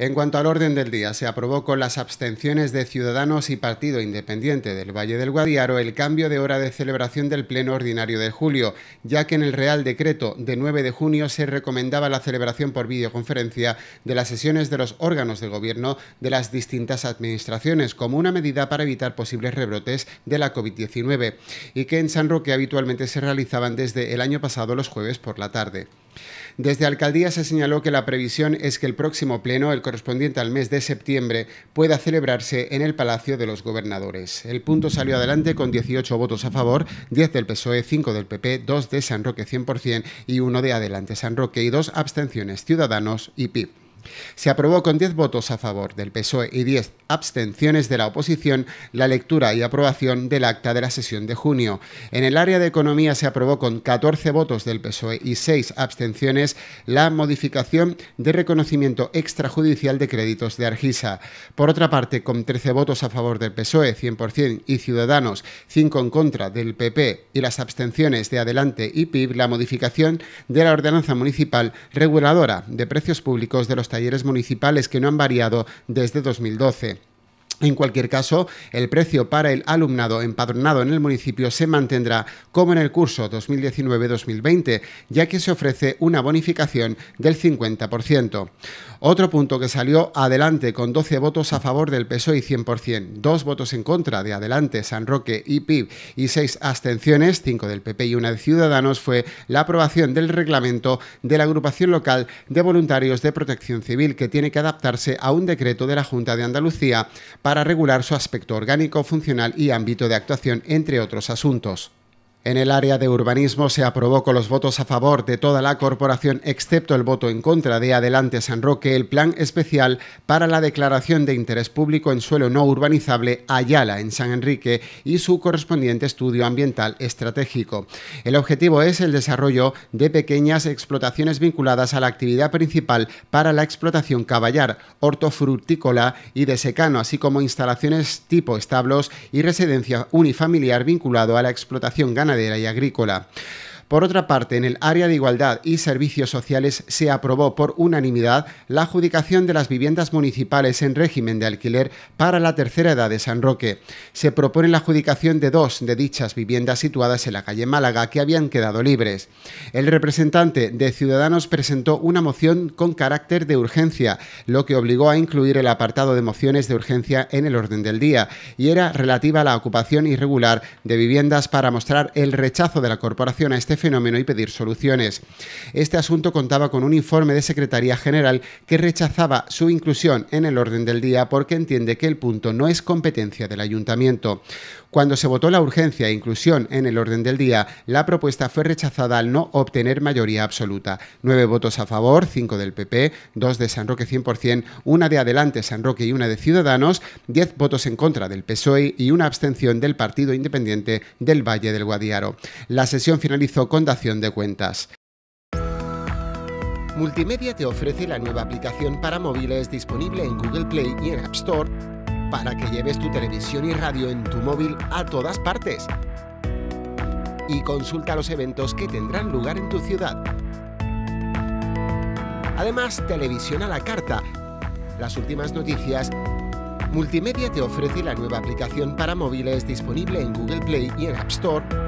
En cuanto al orden del día, se aprobó con las abstenciones de Ciudadanos y Partido Independiente del Valle del Guadiaro el cambio de hora de celebración del Pleno Ordinario de julio, ya que en el Real Decreto de 9 de junio se recomendaba la celebración por videoconferencia de las sesiones de los órganos del gobierno de las distintas administraciones, como una medida para evitar posibles rebrotes de la COVID-19, y que en San Roque habitualmente se realizaban desde el año pasado los jueves por la tarde. Desde Alcaldía se señaló que la previsión es que el próximo pleno, el correspondiente al mes de septiembre, pueda celebrarse en el Palacio de los Gobernadores. El punto salió adelante con 18 votos a favor, 10 del PSOE, 5 del PP, 2 de San Roque 100% y 1 de Adelante San Roque y 2 abstenciones Ciudadanos y PIB. Se aprobó con 10 votos a favor del PSOE y 10 abstenciones de la oposición la lectura y aprobación del acta de la sesión de junio. En el área de economía se aprobó con 14 votos del PSOE y 6 abstenciones la modificación de reconocimiento extrajudicial de créditos de Argisa. Por otra parte, con 13 votos a favor del PSOE, 100% y Ciudadanos, 5 en contra del PP y las abstenciones de Adelante y PIB, la modificación de la ordenanza municipal reguladora de precios públicos de los talleres municipales que no han variado desde 2012. En cualquier caso, el precio para el alumnado empadronado en el municipio se mantendrá como en el curso 2019-2020, ya que se ofrece una bonificación del 50%. Otro punto que salió adelante con 12 votos a favor del PSOE y 100%, dos votos en contra de Adelante, San Roque y PIB y seis abstenciones, cinco del PP y una de Ciudadanos, fue la aprobación del reglamento de la agrupación local de voluntarios de protección civil que tiene que adaptarse a un decreto de la Junta de Andalucía para regular su aspecto orgánico, funcional y ámbito de actuación, entre otros asuntos. En el área de urbanismo se aprobó con los votos a favor de toda la corporación, excepto el voto en contra de Adelante San Roque, el plan especial para la declaración de interés público en suelo no urbanizable Ayala, en San Enrique, y su correspondiente estudio ambiental estratégico. El objetivo es el desarrollo de pequeñas explotaciones vinculadas a la actividad principal para la explotación caballar, hortofrutícola y de secano, así como instalaciones tipo establos y residencia unifamiliar vinculado a la explotación ganadera ganadera y agrícola. Por otra parte, en el área de igualdad y servicios sociales se aprobó por unanimidad la adjudicación de las viviendas municipales en régimen de alquiler para la tercera edad de San Roque. Se propone la adjudicación de dos de dichas viviendas situadas en la calle Málaga que habían quedado libres. El representante de Ciudadanos presentó una moción con carácter de urgencia, lo que obligó a incluir el apartado de mociones de urgencia en el orden del día, y era relativa a la ocupación irregular de viviendas para mostrar el rechazo de la corporación a este fenómeno y pedir soluciones. Este asunto contaba con un informe de Secretaría General que rechazaba su inclusión en el orden del día porque entiende que el punto no es competencia del ayuntamiento. Cuando se votó la urgencia e inclusión en el orden del día, la propuesta fue rechazada al no obtener mayoría absoluta. Nueve votos a favor, cinco del PP, dos de San Roque 100%, una de Adelante San Roque y una de Ciudadanos, diez votos en contra del PSOE y una abstención del Partido Independiente del Valle del Guadiaro. La sesión finalizó de cuentas. Multimedia te ofrece la nueva aplicación para móviles disponible en Google Play y en App Store para que lleves tu televisión y radio en tu móvil a todas partes. Y consulta los eventos que tendrán lugar en tu ciudad. Además, televisión a la carta, las últimas noticias. Multimedia te ofrece la nueva aplicación para móviles disponible en Google Play y en App Store